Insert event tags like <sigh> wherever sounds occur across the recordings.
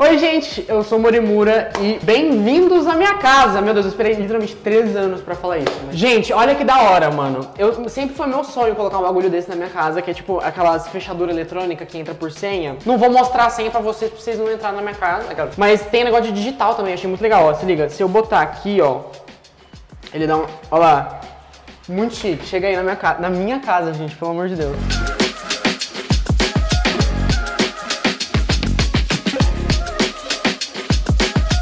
Oi, gente, eu sou Morimura e bem-vindos à minha casa. Meu Deus, eu esperei literalmente três anos para falar isso. Mas... Gente, olha que da hora, mano. Eu sempre foi meu sonho colocar um bagulho desse na minha casa, que é tipo aquelas fechadura eletrônica que entra por senha. Não vou mostrar a senha para vocês pra vocês não entrarem na minha casa, mas tem negócio de digital também, achei muito legal, ó. Se liga, se eu botar aqui, ó, ele dá um, Olha lá. Muito chique. Chega aí na minha casa, na minha casa, gente, pelo amor de Deus.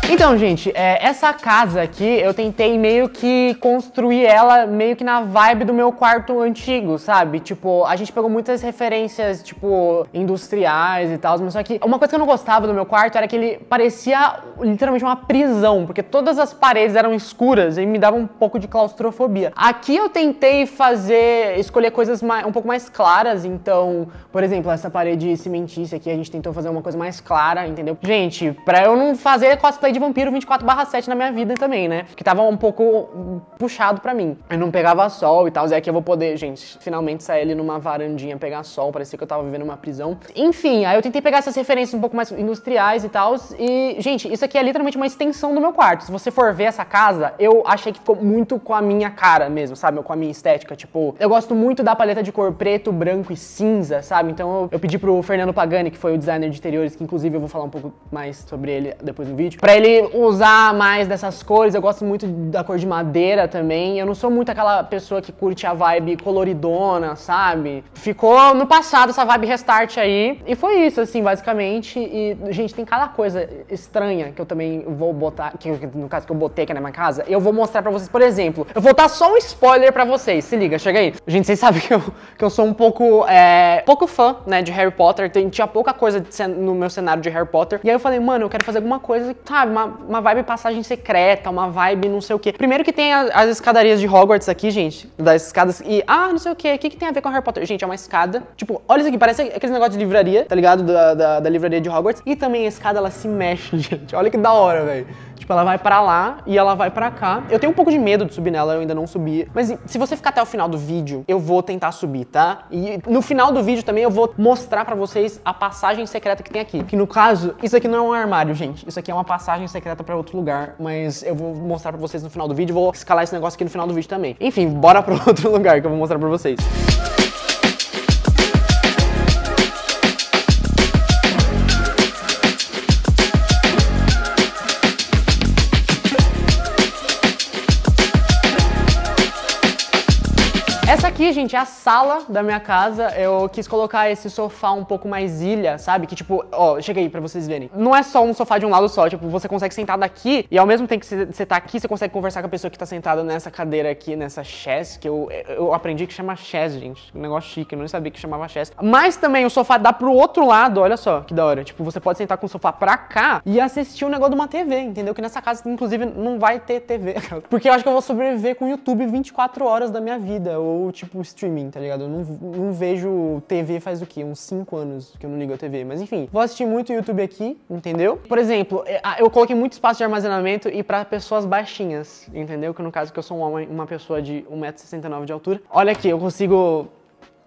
Então, gente, é, essa casa aqui, eu tentei meio que construir ela meio que na vibe do meu quarto antigo, sabe? Tipo, a gente pegou muitas referências, tipo, industriais e tal, mas só que uma coisa que eu não gostava do meu quarto era que ele parecia literalmente uma prisão, porque todas as paredes eram escuras e me dava um pouco de claustrofobia. Aqui eu tentei fazer, escolher coisas mais, um pouco mais claras, então, por exemplo, essa parede cimentícia aqui, a gente tentou fazer uma coisa mais clara, entendeu? Gente, pra eu não fazer cosplay de vampiro 24/7 na minha vida também, né? Que tava um pouco puxado para mim. Eu não pegava sol e tal, e aqui eu vou poder, gente, finalmente sair ali numa varandinha pegar sol, parecia que eu tava vivendo uma prisão. Enfim, aí eu tentei pegar essas referências um pouco mais industriais e tal, e, gente, isso aqui é literalmente uma extensão do meu quarto. Se você for ver essa casa, eu achei que ficou muito com a minha cara mesmo, sabe? Com a minha estética, tipo, eu gosto muito da paleta de cor preto, branco e cinza, sabe? Então eu, eu pedi pro Fernando Pagani, que foi o designer de interiores, que inclusive eu vou falar um pouco mais sobre ele depois no vídeo, pra ele ele usar mais dessas cores. Eu gosto muito da cor de madeira também. Eu não sou muito aquela pessoa que curte a vibe coloridona, sabe? Ficou no passado essa vibe restart aí. E foi isso, assim, basicamente. E, gente, tem cada coisa estranha que eu também vou botar, que no caso que eu botei aqui na minha casa, eu vou mostrar pra vocês, por exemplo. Eu vou dar só um spoiler pra vocês. Se liga, chega aí. Gente, vocês sabem que eu, que eu sou um pouco, é, pouco fã, né, de Harry Potter. Tem, tinha pouca coisa de, no meu cenário de Harry Potter. E aí eu falei, mano, eu quero fazer alguma coisa, sabe? uma, uma vibe passagem secreta, uma vibe não sei o quê. Primeiro que tem a, as escadarias de Hogwarts aqui, gente, das escadas, e ah, não sei o quê, o que, que tem a ver com Harry Potter? Gente, é uma escada, tipo, olha isso aqui, parece aquele negócio de livraria, tá ligado? Da, da, da livraria de Hogwarts. E também a escada, ela se mexe, <laughs> gente, olha que da hora, velho. Tipo, ela vai para lá e ela vai para cá. Eu tenho um pouco de medo de subir nela, eu ainda não subi. Mas se você ficar até o final do vídeo, eu vou tentar subir, tá? E no final do vídeo também eu vou mostrar para vocês a passagem secreta que tem aqui. Que no caso, isso aqui não é um armário, gente. Isso aqui é uma passagem secreta para outro lugar. Mas eu vou mostrar para vocês no final do vídeo. Vou escalar esse negócio aqui no final do vídeo também. Enfim, bora para <laughs> outro lugar que eu vou mostrar para vocês. Música aqui, gente, é a sala da minha casa. Eu quis colocar esse sofá um pouco mais ilha, sabe? Que tipo, ó, chega aí pra vocês verem. Não é só um sofá de um lado só, tipo, você consegue sentar daqui e ao mesmo tempo que você tá aqui, você consegue conversar com a pessoa que tá sentada nessa cadeira aqui, nessa chaise, que eu, eu aprendi que chama chaise, gente. Um negócio chique, eu não sabia que chamava chaise. Mas também o sofá dá pro outro lado, olha só, que da hora. Tipo, você pode sentar com o sofá pra cá e assistir o um negócio de uma TV, entendeu? Que nessa casa, inclusive, não vai ter TV. <laughs> Porque eu acho que eu vou sobreviver com o YouTube 24 horas da minha vida, ou tipo, tipo streaming, tá ligado? Eu não, não vejo TV faz o quê? Uns 5 anos que eu não ligo a TV. Mas enfim, vou assistir muito YouTube aqui, entendeu? Por exemplo, é, eu coloquei muito espaço de armazenamento e para pessoas baixinhas, entendeu? Que no caso que eu sou uma, uma pessoa de 1,69m de altura. Olha aqui, eu consigo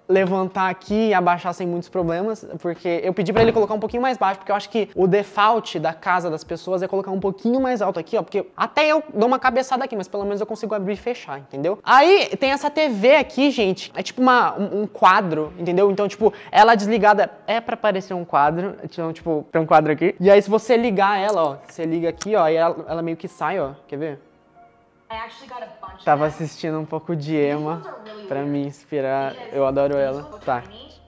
levantar aqui e abaixar sem muitos problemas, porque eu pedi para ele colocar um pouquinho mais baixo, porque eu acho que o default da casa das pessoas é colocar um pouquinho mais alto aqui, ó, porque até eu dou uma cabeçada aqui, mas pelo menos eu consigo abrir e fechar, entendeu? Aí tem essa TV aqui, gente, é tipo uma, um, um quadro, entendeu? Então, tipo, ela desligada é para parecer um quadro, então, tipo, tem um quadro aqui. E aí se você ligar ela, ó, você liga aqui, ó, e ela, ela meio que sai, ó, quer ver? Tava assistindo um pouco de Emma pra me inspirar. Eu adoro ela. Tá,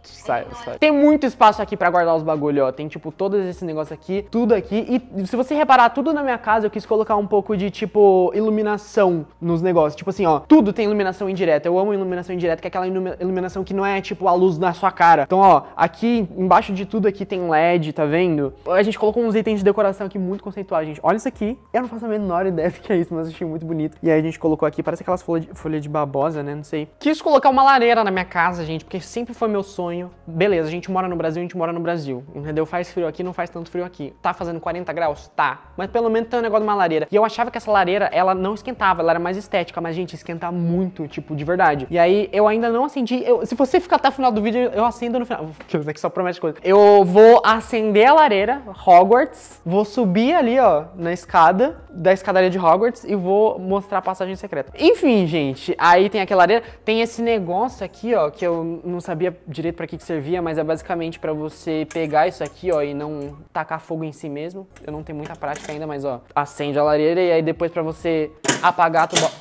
Sai, é, sai. Tem muito espaço aqui pra guardar os bagulho, ó. Tem, tipo, todos esse negócio aqui, tudo aqui. E se você reparar, tudo na minha casa, eu quis colocar um pouco de, tipo, iluminação nos negócios. Tipo assim, ó, tudo tem iluminação indireta. Eu amo iluminação indireta, que é aquela iluminação que não é, tipo, a luz na sua cara. Então, ó, aqui, embaixo de tudo aqui tem LED, tá vendo? A gente colocou uns itens de decoração aqui muito conceituais, gente. Olha isso aqui. Eu não faço a menor ideia do que é isso, mas achei muito bonito. E aí a gente colocou aqui, parece aquelas folhas de, folha de babosa, né? Não sei. Quis colocar uma lareira na minha casa, gente, porque sempre foi meu sonho sonho. Beleza, a gente mora no Brasil, a gente mora no Brasil, entendeu? Faz frio aqui, não faz tanto frio aqui. Tá fazendo 40 graus? Tá. Mas pelo menos tem um negócio de uma lareira. E eu achava que essa lareira, ela não esquentava, ela era mais estética, mas, gente, esquenta muito, tipo, de verdade. E aí, eu ainda não acendi. Eu, se você ficar até o final do vídeo, eu acendo no final. <laughs> Porque isso aqui só promete coisa. Eu vou acender a lareira, Hogwarts, vou subir ali, ó, na escada, da escadaria de Hogwarts, e vou mostrar a passagem secreta. Enfim, gente, aí tem aquela lareira, tem esse negócio aqui, ó, que eu não sabia direito para que, que servia, mas é basicamente para você pegar isso aqui, ó, e não tacar fogo em si mesmo. Eu não tenho muita prática ainda, mas ó, acende a lareira e aí depois para você apagar, tu, bo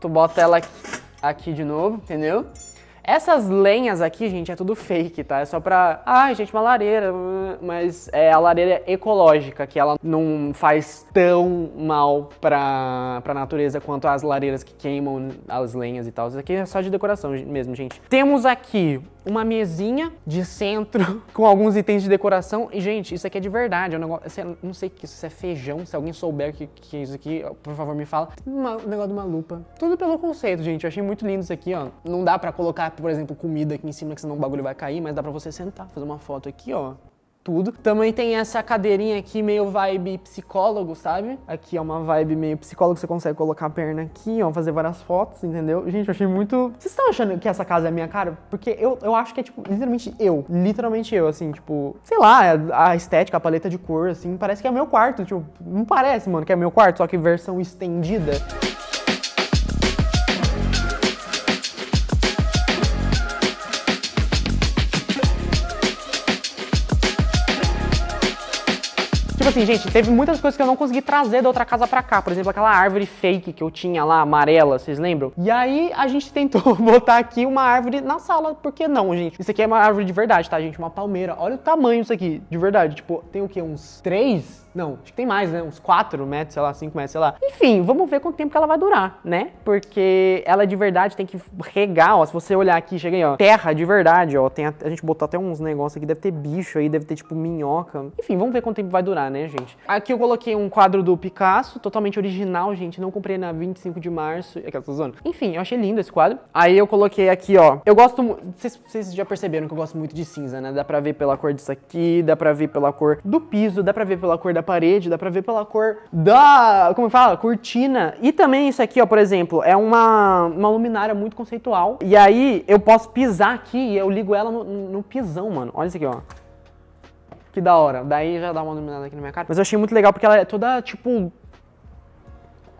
tu bota ela aqui de novo, entendeu? Essas lenhas aqui, gente, é tudo fake, tá? É só pra. Ai, ah, gente, uma lareira. Mas é a lareira ecológica, que ela não faz tão mal pra, pra natureza quanto as lareiras que queimam as lenhas e tal. Isso aqui é só de decoração mesmo, gente. Temos aqui uma mesinha de centro <laughs> com alguns itens de decoração. E, gente, isso aqui é de verdade. É um negócio. É, não sei o que isso é feijão. Se alguém souber o que, que é isso aqui, por favor, me fala. um negócio de uma lupa. Tudo pelo conceito, gente. Eu achei muito lindo isso aqui, ó. Não dá pra colocar por exemplo, comida aqui em cima, que senão o bagulho vai cair, mas dá pra você sentar, fazer uma foto aqui, ó. Tudo. Também tem essa cadeirinha aqui, meio vibe psicólogo, sabe? Aqui é uma vibe meio psicólogo, você consegue colocar a perna aqui, ó, fazer várias fotos, entendeu? Gente, eu achei muito. Vocês estão achando que essa casa é minha cara? Porque eu, eu acho que é, tipo, literalmente eu. Literalmente eu, assim, tipo, sei lá, é a estética, a paleta de cor, assim, parece que é meu quarto, tipo, não parece, mano, que é meu quarto, só que versão estendida. assim, gente, teve muitas coisas que eu não consegui trazer da outra casa pra cá. Por exemplo, aquela árvore fake que eu tinha lá, amarela, vocês lembram? E aí a gente tentou <laughs> botar aqui uma árvore na sala. Por que não, gente? Isso aqui é uma árvore de verdade, tá, gente? Uma palmeira. Olha o tamanho disso aqui, de verdade. Tipo, tem o quê? Uns três não, acho que tem mais, né? Uns 4 metros, sei lá, 5 metros, sei lá. Enfim, vamos ver quanto tempo que ela vai durar, né? Porque ela de verdade tem que regar, ó. Se você olhar aqui, chega aí, ó. Terra de verdade, ó. Tem a, a gente botou até uns negócios aqui, deve ter bicho aí, deve ter tipo minhoca. Enfim, vamos ver quanto tempo vai durar, né, gente? Aqui eu coloquei um quadro do Picasso, totalmente original, gente. Não comprei na 25 de março. Aquela é zona. Enfim, eu achei lindo esse quadro. Aí eu coloquei aqui, ó. Eu gosto. Vocês já perceberam que eu gosto muito de cinza, né? Dá pra ver pela cor disso aqui, dá pra ver pela cor do piso, dá pra ver pela cor da da parede, dá pra ver pela cor da, como fala, cortina. E também isso aqui, ó, por exemplo, é uma, uma luminária muito conceitual. E aí eu posso pisar aqui e eu ligo ela no, no pisão, mano. Olha isso aqui, ó. Que da hora. Daí já dá uma iluminada aqui na minha cara. Mas eu achei muito legal porque ela é toda, tipo,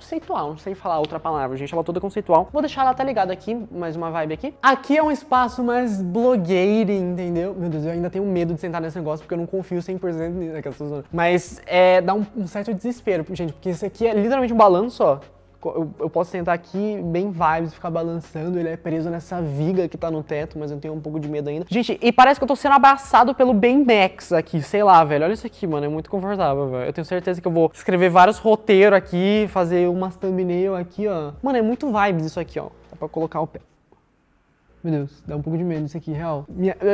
conceitual, sem falar outra palavra, gente, ela toda é conceitual. Vou deixar ela até tá ligada aqui, mais uma vibe aqui. Aqui é um espaço mais blogueiro, entendeu? Meu Deus, eu ainda tenho medo de sentar nesse negócio porque eu não confio 100% nisso. Mas é, dá um, um certo desespero, gente, porque isso aqui é literalmente um balanço, ó eu, eu, posso sentar aqui bem vibes, ficar balançando, ele é preso nessa viga que tá no teto, mas eu tenho um pouco de medo ainda. Gente, e parece que eu tô sendo abraçado pelo Ben Max aqui, sei lá, velho. Olha isso aqui, mano, é muito confortável, velho. Eu tenho certeza que eu vou escrever vários roteiros aqui, fazer umas thumbnail aqui, ó. Mano, é muito vibes isso aqui, ó. Dá pra colocar o pé. Meu Deus, dá um pouco de medo isso aqui, real.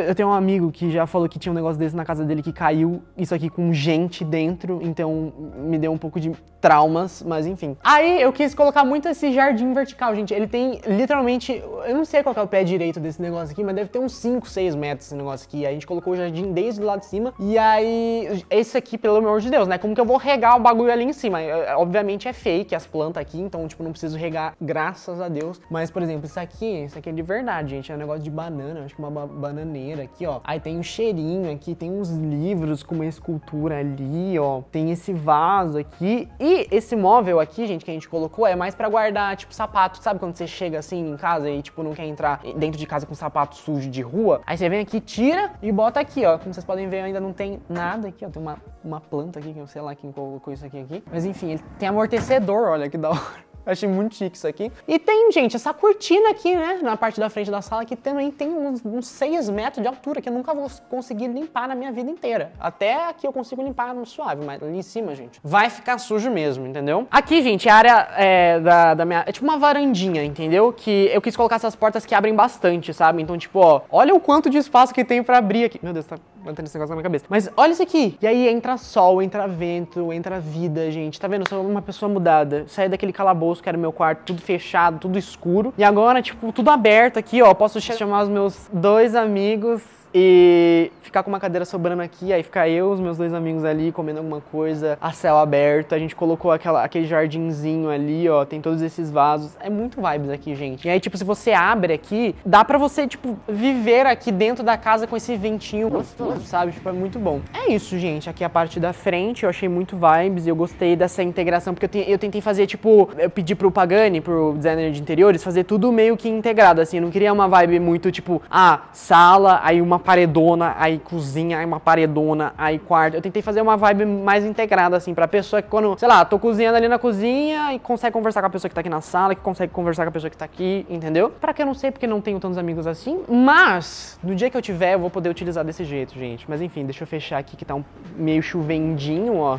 Eu tenho um amigo que já falou que tinha um negócio desse na casa dele que caiu isso aqui com gente dentro, então me deu um pouco de traumas, mas enfim. Aí eu quis colocar muito esse jardim vertical, gente. Ele tem literalmente, eu não sei qual é o pé direito desse negócio aqui, mas deve ter uns 5, 6 metros esse negócio aqui. A gente colocou o jardim desde lá de cima e aí esse aqui, pelo amor de Deus, né? Como que eu vou regar o bagulho ali em cima? É, é, obviamente é fake as plantas aqui, então tipo, não preciso regar, graças a Deus. Mas, por exemplo, isso aqui, isso aqui é de verdade, gente, é um negócio de banana, acho que uma bananeira aqui, ó. Aí tem um cheirinho aqui, tem uns livros com uma escultura ali, ó. Tem esse vaso aqui. E esse móvel aqui, gente, que a gente colocou, é mais pra guardar, tipo, sapato. Sabe quando você chega assim em casa e, tipo, não quer entrar dentro de casa com sapato sujo de rua? Aí você vem aqui, tira e bota aqui, ó. Como vocês podem ver, ainda não tem nada aqui, ó. Tem uma, uma planta aqui, que eu sei lá quem colocou isso aqui, aqui. Mas enfim, ele tem amortecedor, olha que da hora. Achei muito chique isso aqui. E tem, gente, essa cortina aqui, né? Na parte da frente da sala que também tem uns, uns 6 metros de altura que eu nunca vou conseguir limpar na minha vida inteira. Até aqui eu consigo limpar no suave, mas ali em cima, gente, vai ficar sujo mesmo, entendeu? Aqui, gente, a área é, da, da minha... É tipo uma varandinha, entendeu? Que eu quis colocar essas portas que abrem bastante, sabe? Então, tipo, ó, olha o quanto de espaço que tem pra abrir aqui. Meu Deus, tá mantendo esse negócio na minha cabeça. Mas olha isso aqui. E aí entra sol, entra vento, entra vida, gente. Tá vendo? Eu sou uma pessoa mudada. Saí daquele calabouço que era o meu quarto, tudo fechado, tudo escuro. E agora, tipo, tudo aberto aqui, ó. Posso chamar os meus dois amigos e ficar com uma cadeira sobrando aqui, aí ficar eu, os meus dois amigos ali comendo alguma coisa, a céu aberto, a gente colocou aquela, aquele jardinzinho ali, ó, tem todos esses vasos, é muito vibes aqui, gente. E aí, tipo, se você abre aqui, dá pra você, tipo, viver aqui dentro da casa com esse ventinho gostoso, sabe? Tipo, é muito bom. É isso, gente, aqui é a parte da frente, eu achei muito vibes, eu gostei dessa integração, porque eu, te, eu tentei fazer, tipo, eu pedi pro Pagani, pro designer de interiores, fazer tudo meio que integrado, assim, eu não queria uma vibe muito, tipo, ah, sala, aí uma paredona, aí cozinha, aí uma paredona, aí quarto. Eu tentei fazer uma vibe mais integrada, assim, pra pessoa que quando, sei lá, tô cozinhando ali na cozinha e consegue conversar com a pessoa que tá aqui na sala, que consegue conversar com a pessoa que tá aqui, entendeu? Pra que eu não sei, porque não tenho tantos amigos assim, mas no dia que eu tiver, eu vou poder utilizar desse jeito, gente. Mas enfim, deixa eu fechar aqui que tá um meio chuvendinho, ó.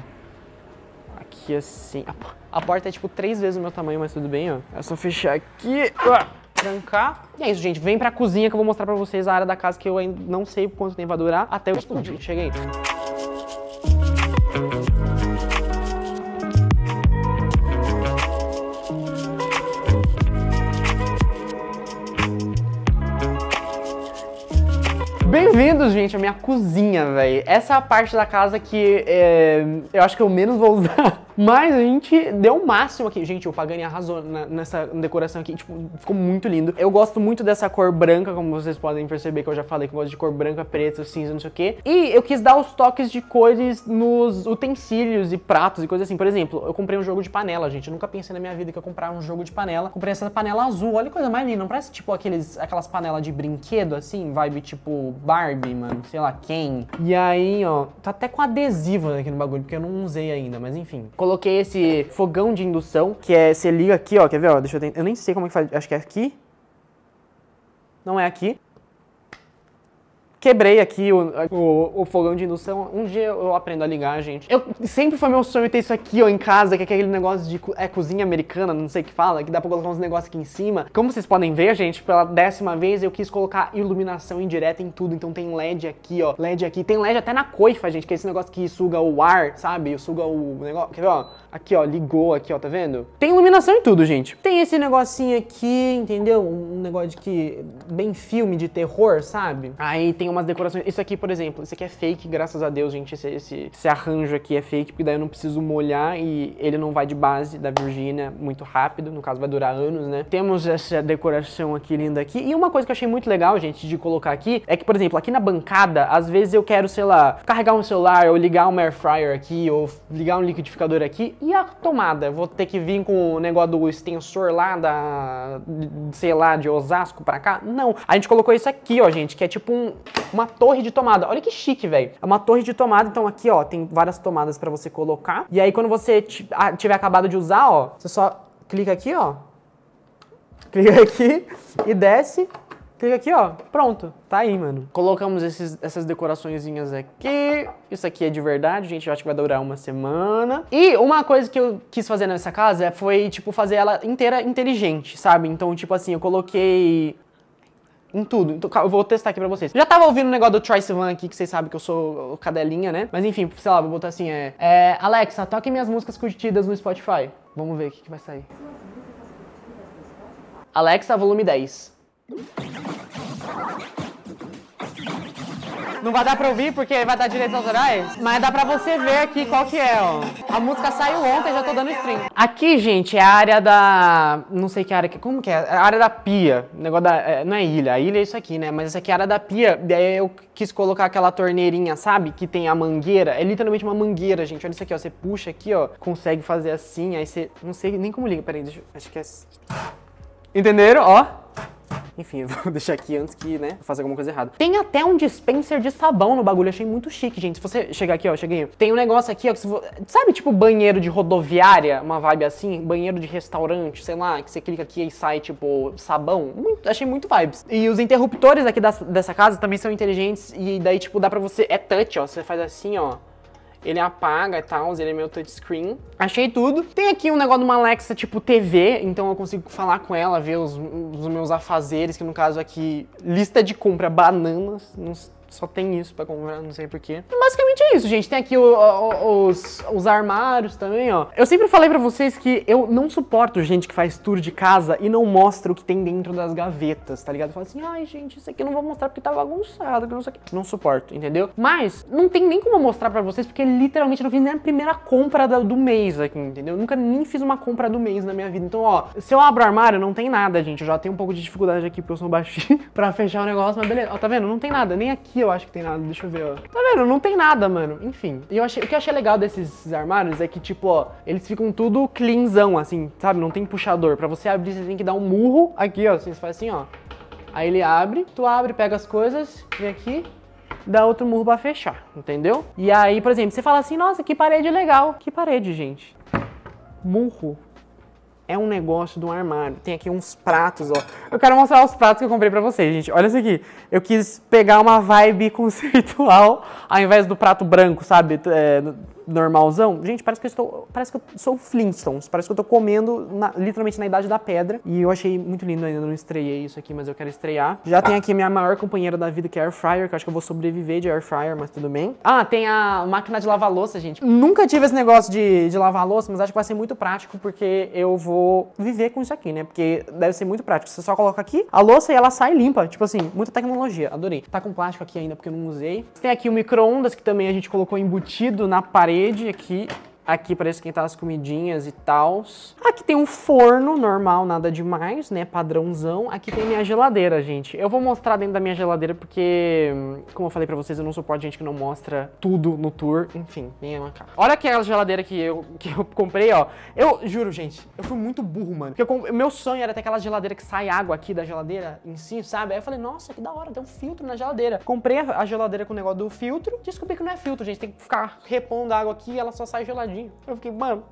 Aqui assim. A, porta é tipo três vezes o meu tamanho, mas tudo bem, ó. É só fechar aqui. Ah! trancar. E é isso, gente. Vem pra cozinha que eu vou mostrar pra vocês a área da casa que eu ainda não sei quanto tempo vai durar até eu explodir. Cheguei. Bem-vindos, gente, à minha cozinha, velho. Essa é a parte da casa que é, eu acho que eu menos vou usar. <laughs> Mas a gente deu o máximo aqui. Gente, o Pagani arrasou na, nessa decoração aqui. Tipo, ficou muito lindo. Eu gosto muito dessa cor branca, como vocês podem perceber que eu já falei que eu gosto de cor branca, preta, cinza, não sei o quê. E eu quis dar os toques de cores nos utensílios e pratos e coisas assim. Por exemplo, eu comprei um jogo de panela, gente. Eu nunca pensei na minha vida que eu comprar um jogo de panela. Comprei essa panela azul. Olha que coisa mais linda. Não parece tipo aqueles, aquelas panelas de brinquedo, assim? Vibe tipo Barbie, mano, sei lá quem. E aí, ó, tá até com adesivo aqui no bagulho, porque eu não usei ainda, mas enfim. Coloquei esse fogão de indução, que é, você liga aqui, ó, quer ver, ó, deixa eu tentar, eu nem sei como é que faz, acho que é aqui. Não é aqui quebrei aqui o, o, o, fogão de indução. Um dia eu aprendo a ligar, gente. Eu, sempre foi meu sonho ter isso aqui, ó, em casa, que é aquele negócio de é, cozinha americana, não sei o que fala, que dá pra colocar uns negócios aqui em cima. Como vocês podem ver, gente, pela décima vez eu quis colocar iluminação indireta em tudo, então tem LED aqui, ó, LED aqui. Tem LED até na coifa, gente, que é esse negócio que suga o ar, sabe? Suga o negócio, quer ver, ó? Aqui, ó, ligou aqui, ó, tá vendo? Tem iluminação em tudo, gente. Tem esse negocinho aqui, entendeu? Um negócio de que... bem filme de terror, sabe? Aí tem umas decorações. Isso aqui, por exemplo, isso aqui é fake, graças a Deus, gente. Esse, esse, esse arranjo aqui é fake, porque daí eu não preciso molhar e ele não vai de base da Virgínia muito rápido. No caso, vai durar anos, né? Temos essa decoração aqui linda aqui. E uma coisa que eu achei muito legal, gente, de colocar aqui é que, por exemplo, aqui na bancada, às vezes eu quero, sei lá, carregar um celular ou ligar um air fryer aqui ou ligar um liquidificador aqui e a tomada. vou ter que vir com o negócio do extensor lá da, sei lá, de Osasco pra cá. Não. A gente colocou isso aqui, ó, gente, que é tipo um uma torre de tomada. Olha que chique, velho. É uma torre de tomada, então aqui, ó, tem várias tomadas para você colocar. E aí quando você tiver acabado de usar, ó, você só clica aqui, ó. Clica aqui e desce. Clica aqui, ó. Pronto. Tá aí, mano. Colocamos esses, essas decoraçõezinhas aqui. Isso aqui é de verdade, gente. Eu acho que vai durar uma semana. E uma coisa que eu quis fazer nessa casa é, foi, tipo, fazer ela inteira inteligente, sabe? Então, tipo assim, eu coloquei em tudo. Então, eu vou testar aqui pra vocês. Já tava ouvindo o um negócio do Troye Sivan aqui, que vocês sabem que eu sou cadelinha, né? Mas enfim, sei lá, vou botar assim, é... é Alexa, toque minhas músicas curtidas no Spotify. Vamos ver o que, que vai sair. Alexa, volume 10. Não vai dar pra ouvir porque vai dar direitos autorais, mas dá pra você ver aqui qual que é, ó. A música saiu ontem, já tô dando stream. Aqui, gente, é a área da... não sei que área que... como que é? é a área da pia. O negócio da... É, não é ilha, a ilha é isso aqui, né? Mas essa aqui é a área da pia, daí eu quis colocar aquela torneirinha, sabe? Que tem a mangueira. É literalmente uma mangueira, gente. Olha isso aqui, ó. Você puxa aqui, ó, consegue fazer assim, aí você... não sei nem como liga, aí, deixa eu... acho que é... Assim. Entenderam? Ó. Enfim, eu vou <laughs> deixar aqui antes que, né, faça alguma coisa errada. Tem até um dispenser de sabão no bagulho, achei muito chique, gente. Se você chegar aqui, ó, cheguei. Tem um negócio aqui, ó, que você... sabe tipo banheiro de rodoviária, uma vibe assim, banheiro de restaurante, sei lá, que você clica aqui e sai tipo sabão. Muito... achei muito vibes. E os interruptores aqui da... dessa casa também são inteligentes e daí tipo dá para você é touch, ó, você faz assim, ó, ele apaga e tal, ele é meu touchscreen. Achei tudo. Tem aqui um negócio de uma Alexa tipo TV, então eu consigo falar com ela, ver os, os meus afazeres, que no caso aqui, lista de compra, bananas, não sei só tem isso para comprar, não sei porquê. Basicamente é isso, gente. Tem aqui o, o, os, os armários também, ó. Eu sempre falei para vocês que eu não suporto gente que faz tour de casa e não mostra o que tem dentro das gavetas, tá ligado? Fala assim, ai, gente, isso aqui eu não vou mostrar porque tá bagunçado, que não sei o Não suporto, entendeu? Mas não tem nem como mostrar para vocês porque literalmente eu não fiz nem a primeira compra do mês aqui, entendeu? Eu nunca nem fiz uma compra do mês na minha vida. Então, ó, se eu abro o armário, não tem nada, gente. Eu já tenho um pouco de dificuldade aqui porque eu sou baixinho <laughs> pra fechar o negócio, mas beleza. Ó, tá vendo? Não tem nada, nem aqui eu acho que tem nada, deixa eu ver, ó. Tá vendo? Não tem nada, mano. Enfim. E eu achei, o que eu achei legal desses armários é que, tipo, ó, eles ficam tudo cleanzão, assim, sabe? Não tem puxador. Pra você abrir, você tem que dar um murro aqui, ó. Assim, você faz assim, ó. Aí ele abre, tu abre, pega as coisas, vem aqui, dá outro murro pra fechar, entendeu? E aí, por exemplo, você fala assim, nossa, que parede legal. Que parede, gente? Murro é um negócio do armário. Tem aqui uns pratos, ó. Eu quero mostrar os pratos que eu comprei pra vocês, gente. Olha isso aqui. Eu quis pegar uma vibe <laughs> conceitual ao invés do prato branco, sabe? É, normalzão, gente, parece que eu estou. Parece que eu sou Flintstones, parece que eu estou comendo na, literalmente na idade da pedra. E eu achei muito lindo, ainda não estreiei isso aqui, mas eu quero estrear. Já tem aqui a minha maior companheira da vida, que é Air Fryer, que eu acho que eu vou sobreviver de Air Fryer, mas tudo bem. Ah, tem a máquina de lavar louça, gente. Nunca tive esse negócio de, de lavar louça, mas acho que vai ser muito prático, porque eu vou viver com isso aqui, né? Porque deve ser muito prático. Você só coloca aqui a louça e ela sai limpa. Tipo assim, muita tecnologia, adorei. Tá com plástico aqui ainda porque eu não usei. Tem aqui o micro-ondas, que também a gente colocou embutido na parede parede aqui aqui para esquentar tá as comidinhas e tals. Aqui tem um forno normal, nada demais, né, padrãozão. Aqui tem minha geladeira, gente. Eu vou mostrar dentro da minha geladeira porque, hum, como eu falei para vocês, eu não suporto gente que não mostra tudo no tour. Enfim, nem é uma cara. Olha aquela a geladeira que eu, <laughs> que eu comprei, ó. Eu juro, gente, eu fui muito burro, mano. Porque eu, meu sonho era ter aquela geladeira que sai água aqui da geladeira em si, sabe? Aí eu falei, nossa, que da hora, tem um filtro na geladeira. Comprei a geladeira com o negócio do filtro, descobri que não é filtro, gente. Tem que ficar repondo a água aqui e ela só sai geladinha. Eu fiquei, mano,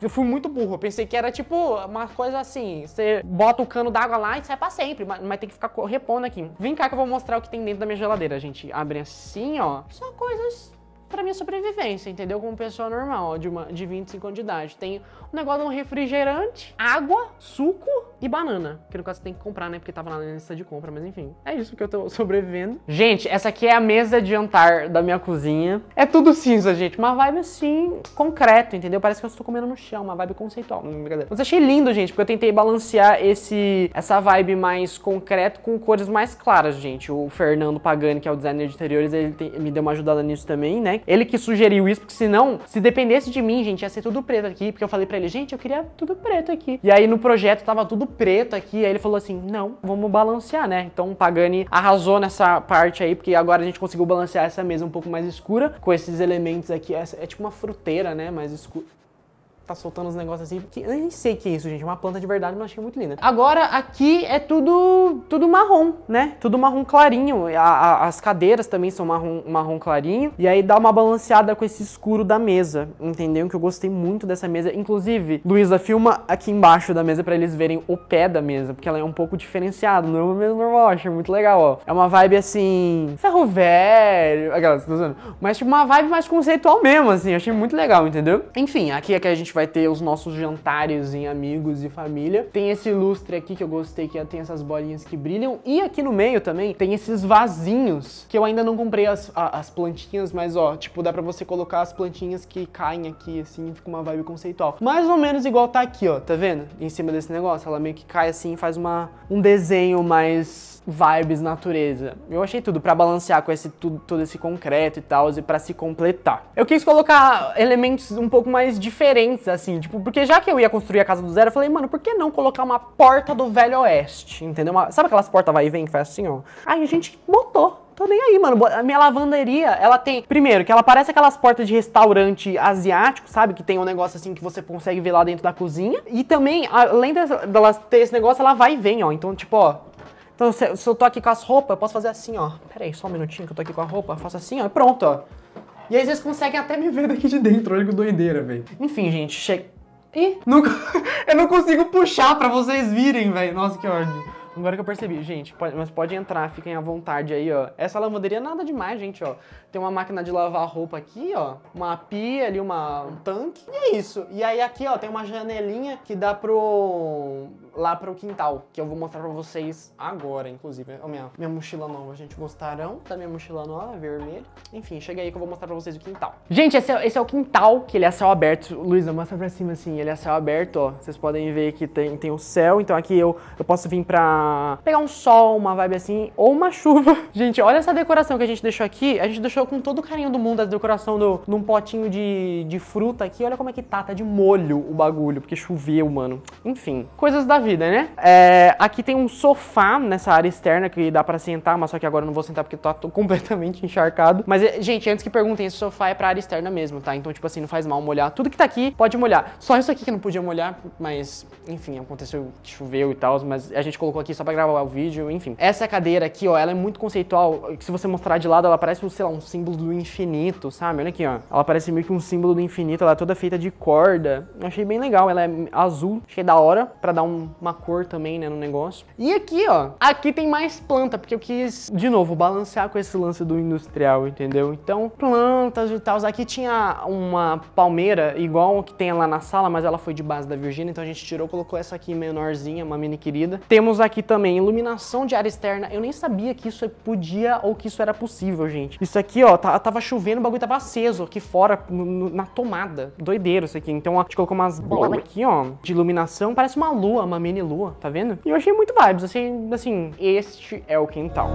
eu fui muito burro. Eu pensei que era tipo uma coisa assim: você bota o cano d'água lá e sai pra sempre, mas, mas, tem que ficar repondo aqui. Vem cá que eu vou mostrar o que tem dentro da minha geladeira, gente. Abre assim, ó. Só coisas pra minha sobrevivência, entendeu? Como pessoa normal, ó, de, uma, de 25 anos de idade. Tem um negócio de um refrigerante, água, suco e banana, que no caso tem que comprar, né? Porque tava na lista de compra, mas enfim. É isso que eu tô <laughs> sobrevivendo. Gente, essa aqui é a mesa de jantar da minha cozinha. É tudo cinza, gente. Uma vibe assim, concreto, entendeu? Parece que eu estou comendo no chão, uma vibe conceitual. Não, é brincadeira. Mas achei lindo, gente, porque eu tentei balancear esse, essa vibe mais concreto com cores mais claras, gente. O Fernando Pagani, que é o designer de interiores, ele tem, me deu uma ajudada nisso também, né? Ele que sugeriu isso, porque senão, se dependesse de mim, gente, ia ser tudo preto aqui. Porque eu falei pra ele, gente, eu queria tudo preto aqui. E aí no projeto tava tudo preto aqui. Aí ele falou assim, não, vamos balancear, né? Então o Pagani arrasou nessa parte aí, porque agora a gente conseguiu balancear essa mesa um pouco mais escura, com esses elementos aqui. Essa é tipo uma fruteira, né? Mais escura tá soltando os negócios assim, que eu nem sei o que é isso, gente. É uma planta de verdade, mas achei muito linda. Agora, aqui é tudo, tudo marrom, né? Tudo marrom clarinho. A, a, as cadeiras também são marrom, marrom clarinho. E aí dá uma balanceada com esse escuro da mesa, entendeu? Que eu gostei muito dessa mesa. Inclusive, Luísa, filma aqui embaixo da mesa pra eles verem o pé da mesa, porque ela é um pouco diferenciada, não é uma mesa normal, achei muito legal, ó. É uma vibe assim, ferro velho, aquelas, mas tipo uma vibe mais conceitual mesmo, assim, achei muito legal, entendeu? Enfim, aqui é que a gente vai ter os nossos jantares em amigos e família. Tem esse lustre aqui que eu gostei, que tem essas bolinhas que brilham. E aqui no meio também tem esses vasinhos, que eu ainda não comprei as, as plantinhas, mas ó, tipo, dá pra você colocar as plantinhas que caem aqui, assim, fica uma vibe conceitual. Mais ou menos igual tá aqui, ó, tá vendo? Em cima desse negócio, ela meio que cai assim e faz uma, um desenho mais vibes natureza. Eu achei tudo para balancear com esse tudo, todo esse concreto e tal e para se completar. Eu quis colocar elementos um pouco mais diferentes assim, tipo, porque já que eu ia construir a casa do zero, eu falei, mano, por que não colocar uma porta do Velho Oeste, entendeu? Uma, sabe aquelas portas vai e vem que faz assim, ó? Aí a gente botou tô nem aí, mano. A minha lavanderia, ela tem. Primeiro, que ela parece aquelas portas de restaurante asiático, sabe? Que tem um negócio assim que você consegue ver lá dentro da cozinha. E também, além delas ter esse negócio, ela vai e vem, ó. Então, tipo, ó, então, se, se eu tô aqui com as roupas, eu posso fazer assim, ó. Pera aí, só um minutinho que eu tô aqui com a roupa. Eu faço assim, ó, e pronto, ó. E aí vocês conseguem até me ver daqui de dentro. Olha que doideira, velho. Enfim, gente, chega... Ih, não... <laughs> eu não consigo puxar pra vocês virem, velho. Nossa, que ódio. Agora que eu percebi, gente, pode, mas pode entrar, fiquem à vontade aí, ó. Essa lavanderia é nada demais, gente, ó. Tem uma máquina de lavar roupa aqui, ó. Uma pia ali, uma, um tanque. E é isso. E aí aqui, ó, tem uma janelinha que dá pro lá para o quintal, que eu vou mostrar para vocês agora, inclusive. A minha, minha mochila nova, gente, gostaram da tá minha mochila nova, vermelha? Enfim, chega aí que eu vou mostrar para vocês o quintal. Gente, esse é, esse é, o quintal, que ele é céu aberto. Luísa, mostra para cima assim, ele é céu aberto, ó. Vocês podem ver que tem, tem o céu, então aqui eu, eu posso vir para pegar um sol, uma vibe assim, ou uma <laughs> chuva. Gente, olha essa decoração que a gente deixou aqui. A gente deixou com todo o carinho do mundo a decoração do, num potinho de, de fruta aqui. Olha como é que tá, tá de molho o bagulho, porque choveu, mano. Enfim, coisas da vida vida, né? É, aqui tem um sofá nessa área externa que dá para sentar, mas só que agora eu não vou sentar porque tá <laughs> completamente encharcado. Mas, é, gente, antes que perguntem, esse sofá é pra área externa mesmo, tá? Então, tipo assim, não faz mal molhar. Tudo que tá aqui pode molhar. Só isso aqui que não podia molhar, mas, enfim, aconteceu, choveu e tal, mas a gente colocou aqui só pra gravar o vídeo, enfim. Essa cadeira aqui, ó, ela é muito conceitual. Se você mostrar de lado, ela parece, sei lá, um símbolo do infinito, sabe? Olha aqui, ó. Ela parece meio que um símbolo do infinito, ela é toda feita de corda. Eu achei bem legal, ela é azul, achei da hora, pra dar um uma cor também, né, no negócio. E aqui, ó, aqui tem mais planta, porque eu quis, de novo, balancear com esse lance do industrial, entendeu? Então, plantas e tal. Aqui tinha uma palmeira, igual que tem lá na sala, mas ela foi de base da Virgínia, então a gente tirou, colocou essa aqui menorzinha, uma mini querida. Temos aqui também iluminação de área externa. Eu nem sabia que isso podia ou que isso era possível, gente. Isso aqui, ó, tá, tava chovendo, o bagulho tava aceso aqui fora, na tomada. Doideiro isso aqui. Então, ó, a gente colocou umas bolas né? aqui, ó, de iluminação. Parece uma lua, uma uma mini lua, tá vendo? E eu achei muito vibes, assim, assim, este é o quintal.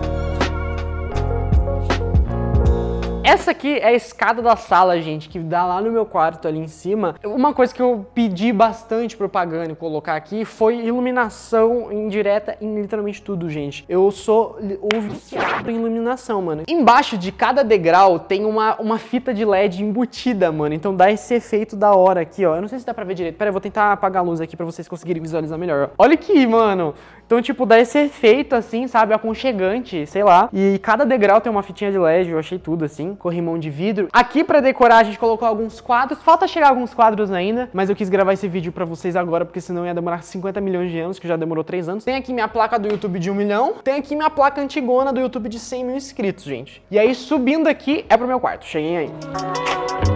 Essa aqui é a escada da sala, gente, que dá lá no meu quarto ali em cima. Uma coisa que eu pedi bastante pro Pagani colocar aqui foi iluminação indireta em literalmente tudo, gente. Eu sou o viciado em iluminação, mano. Embaixo de cada degrau tem uma, uma fita de LED embutida, mano. Então dá esse efeito da hora aqui, ó. Eu não sei se dá pra ver direito. Pera, eu vou tentar apagar a luz aqui pra vocês conseguirem visualizar melhor. Olha aqui, mano. Então, tipo, dá esse efeito, assim, sabe? Aconchegante, sei lá. E cada degrau tem uma fitinha de LED, eu achei tudo, assim. Corrimão de vidro. Aqui, pra decorar, a gente colocou alguns quadros. Falta chegar alguns quadros ainda, mas eu quis gravar esse vídeo pra vocês agora, porque senão ia demorar 50 milhões de anos, que já demorou 3 anos. Tem aqui minha placa do YouTube de 1 milhão. Tem aqui minha placa antigona do YouTube de 100 mil inscritos, gente. E aí, subindo aqui, é pro meu quarto. Cheguei aí. Música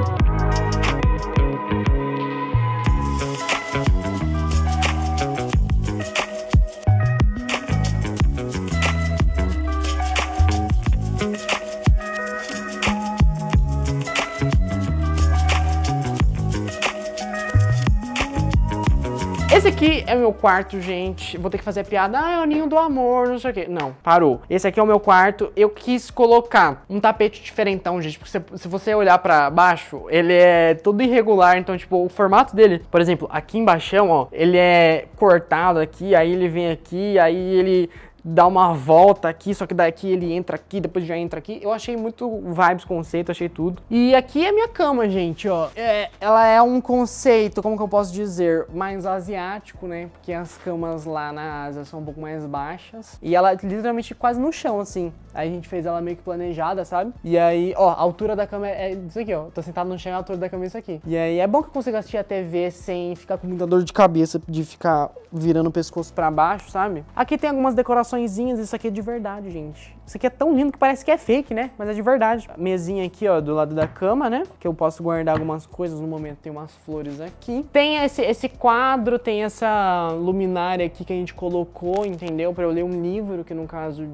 Esse aqui é o meu quarto, gente. Vou ter que fazer a piada. Ah, é o ninho do amor, não sei o quê. Não, parou. Esse aqui é o meu quarto. Eu quis colocar um tapete diferentão, gente. Porque se, se você olhar pra baixo, ele é todo irregular. Então, tipo, o formato dele, por exemplo, aqui embaixo, ó, ele é cortado aqui, aí ele vem aqui, aí ele dá uma volta aqui, só que daqui ele entra aqui, depois já entra aqui. Eu achei muito vibes, conceito, achei tudo. E aqui é a minha cama, gente, ó. É, ela é um conceito, como que eu posso dizer, mais asiático, né? Porque as camas lá na Ásia são um pouco mais baixas. E ela é literalmente quase no chão, assim. Aí a gente fez ela meio que planejada, sabe? E aí, ó, a altura da cama é isso aqui, ó. Tô sentado no chão, a altura da cama é isso aqui. E aí é bom que eu consiga assistir a TV sem ficar com muita dor de cabeça de ficar virando o pescoço pra baixo, sabe? Aqui tem algumas decorações decoraçõezinhas, isso aqui é de verdade, gente. Isso aqui é tão lindo que parece que é fake, né? Mas é de verdade. A mesinha aqui, ó, do lado da cama, né? Que eu posso guardar algumas coisas. No momento tem umas flores aqui. Tem esse, esse quadro, tem essa luminária aqui que a gente colocou, entendeu? Pra eu ler um livro, que no caso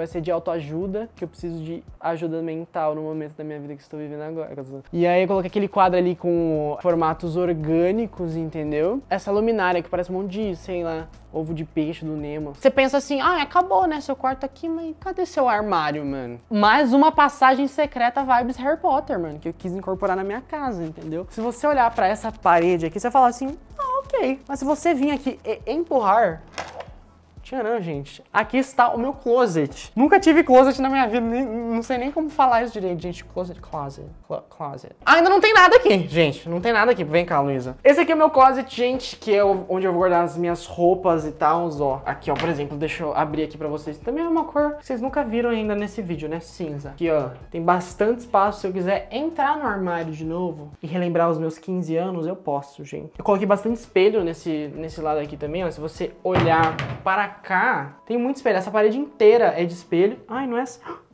vai ser de autoajuda, que eu preciso de ajuda mental no momento da minha vida que estou vivendo agora. E aí eu coloquei aquele quadro ali com formatos orgânicos, entendeu? Essa luminária que parece um monte de, sei lá, ovo de peixe do Nemo. Você pensa assim, ah, acabou, né, seu quarto aqui, mas cadê seu armário, mano? Mais uma passagem secreta vibes Harry Potter, mano, que eu quis incorporar na minha casa, entendeu? Se você olhar para essa parede aqui, você fala falar assim, ah, ok. Mas se você vir aqui e empurrar Tcharam, né, gente. Aqui está o meu closet. Nunca tive closet na minha vida, nem, não sei nem como falar isso direito, gente. Closet, closet, closet. Ah, ainda não tem nada aqui, gente. Não tem nada aqui. Vem cá, Luísa. Esse aqui é o meu closet, gente, que é onde eu vou guardar as minhas roupas e tal, ó. Aqui, ó, por exemplo, deixa eu abrir aqui pra vocês. Também é uma cor que vocês nunca viram ainda nesse vídeo, né? Cinza. Aqui, ó, tem bastante espaço. Se eu quiser entrar no armário de novo e relembrar os meus 15 anos, eu posso, gente. Eu coloquei bastante espelho nesse, nesse lado aqui também, ó. Se você olhar para cá, tem muito espelho. Essa parede inteira é de espelho. Ai, não é...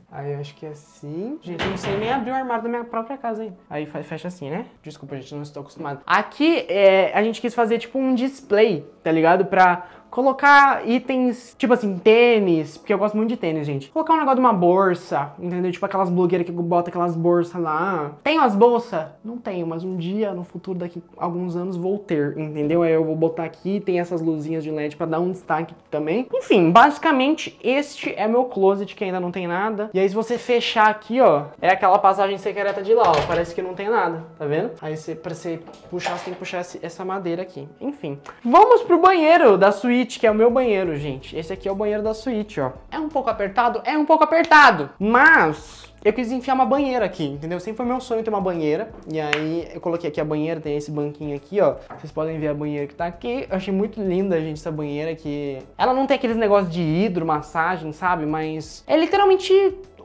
Aí eu acho que é assim. Gente, eu não sei nem abrir o armário da minha própria casa aí. Aí fecha assim, né? Desculpa, gente, não estou acostumado. Aqui é, a gente quis fazer tipo um display, tá ligado? Pra colocar itens, tipo assim, tênis, porque eu gosto muito de tênis, gente. Colocar um negócio de uma bolsa, entendeu? Tipo aquelas blogueiras que botam aquelas bolsas lá. Tenho as bolsas? Não tenho, mas um dia, no futuro, daqui alguns anos, vou ter, entendeu? Aí eu vou botar aqui, tem essas luzinhas de LED para dar um destaque também. Enfim, basicamente, este é meu closet que ainda não tem nada. E aí se você fechar aqui, ó, é aquela passagem secreta de lá, ó. Parece que não tem nada, tá vendo? Aí você, pra você puxar, você tem que puxar essa madeira aqui. Enfim. Vamos pro banheiro da suíte suíte, que é o meu banheiro, gente. Esse aqui é o banheiro da suíte, ó. É um pouco apertado? É um pouco apertado. Mas eu quis enfiar uma banheira aqui, entendeu? Sempre foi meu sonho ter uma banheira. E aí eu coloquei aqui a banheira, tem esse banquinho aqui, ó. Vocês podem ver a banheira que tá aqui. Eu achei muito linda, gente, essa banheira que... Ela não tem aqueles negócios de hidromassagem, sabe? Mas é literalmente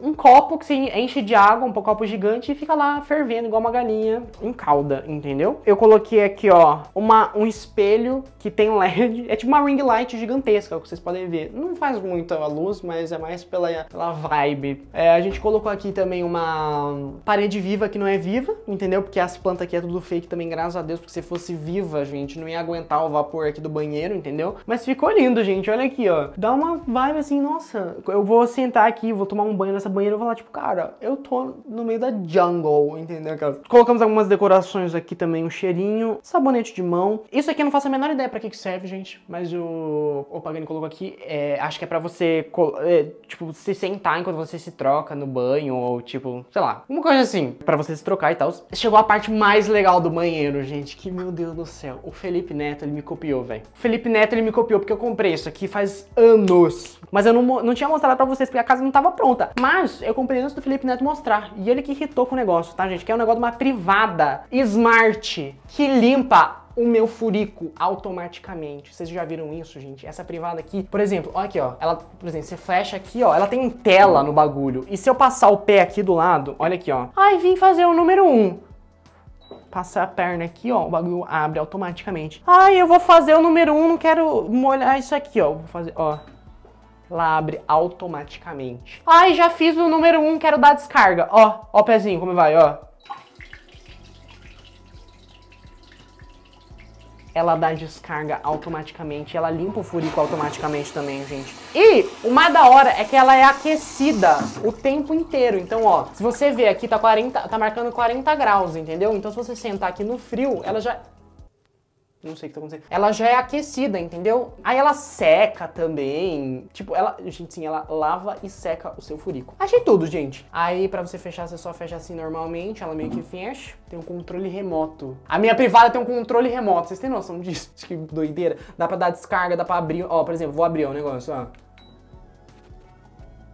um copo que se enche de água, um copo gigante, e fica lá fervendo igual uma galinha em calda, entendeu? Eu coloquei aqui, ó, uma, um espelho que tem LED, é tipo uma ring light gigantesca, que vocês podem ver. Não faz muita luz, mas é mais pela, pela vibe. É, a gente colocou aqui também uma parede viva que não é viva, entendeu? Porque as plantas aqui é tudo fake também, graças a Deus, porque se fosse viva, gente, não ia aguentar o vapor aqui do banheiro, entendeu? Mas ficou lindo, gente, olha aqui, ó. Dá uma vibe assim, nossa, eu vou sentar aqui, vou tomar um banho nessa banheiro, e falar, lá, tipo, cara, eu tô no meio da jungle, entendeu? Colocamos algumas decorações aqui também, um cheirinho, sabonete de mão. Isso aqui eu não faço a menor ideia pra que que serve, gente, mas o, o Pagani colocou aqui, é, acho que é pra você, é, tipo, se sentar enquanto você se troca no banho, ou tipo, sei lá, uma coisa assim, pra você se trocar e tal. Chegou a parte mais legal do banheiro, gente, que meu Deus do céu. O Felipe Neto, ele me copiou, velho. O Felipe Neto, ele me copiou, porque eu comprei isso aqui faz anos. Mas eu não, não tinha mostrado pra vocês, porque a casa não tava pronta. Mas mas eu comprei antes do Felipe Neto mostrar. E ele que irritou com o negócio, tá, gente? Que é um negócio de uma privada Smart que limpa o meu furico automaticamente. Vocês já viram isso, gente? Essa privada aqui, por exemplo, olha aqui, ó. Ela, por exemplo, você flecha aqui, ó. Ela tem tela no bagulho. E se eu passar o pé aqui do lado, olha aqui, ó. Ai, vim fazer o número 1. Um. Passar a perna aqui, ó, o bagulho abre automaticamente. Ai, eu vou fazer o número 1, um, não quero molhar isso aqui, ó. Vou fazer, ó ela abre automaticamente. Ai, já fiz o número 1, um, quero dar descarga. Ó, ó o pezinho, como vai, ó. Ela dá descarga automaticamente, ela limpa o furico automaticamente também, gente. E uma da hora é que ela é aquecida o tempo inteiro. Então, ó, se você ver aqui, tá, 40, tá marcando 40 graus, entendeu? Então, se você sentar aqui no frio, ela já não sei o que tá acontecendo. Ela já é aquecida, entendeu? Aí ela seca também. Tipo, ela, gente, sim, ela lava e seca o seu furico. Achei tudo, gente. Aí, pra você fechar, você só fecha assim normalmente. Ela meio que fecha. Tem um controle remoto. A minha privada tem um controle remoto. Vocês têm noção disso? <laughs> Que doideira. Dá pra dar descarga, dá pra abrir. Ó, por exemplo, vou abrir o um negócio, ó.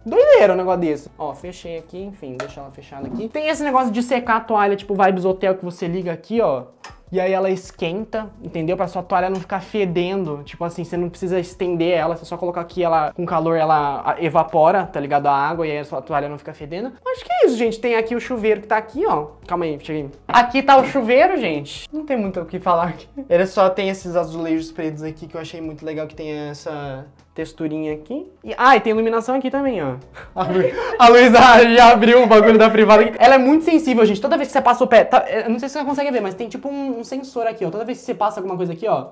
Doideira um negócio desse. Ó, fechei aqui, enfim, deixa ela fechada aqui. Tem esse negócio de secar a toalha, tipo vibes hotel, que você liga aqui, ó e aí ela esquenta, entendeu? Para sua toalha não ficar fedendo. Tipo assim, você não precisa estender ela, você só colocar aqui ela com calor, ela evapora, tá ligado? A água e aí a sua toalha não fica fedendo. Acho que é isso, gente. Tem aqui o chuveiro que tá aqui, ó. Calma aí, cheguei. Aqui tá o chuveiro, gente. Não tem muito o que falar aqui. Ele só tem esses azulejos pretos aqui que eu achei muito legal que tem essa texturinha aqui. E, ah, e tem iluminação aqui também, ó. A, luz Luísa <laughs> já abriu o bagulho da privada aqui. Ela é muito sensível, gente. Toda vez que você passa o pé... Tá, é, eu não sei se você consegue ver, mas tem tipo um, um sensor aqui, ó. Toda vez que você passa alguma coisa aqui, ó,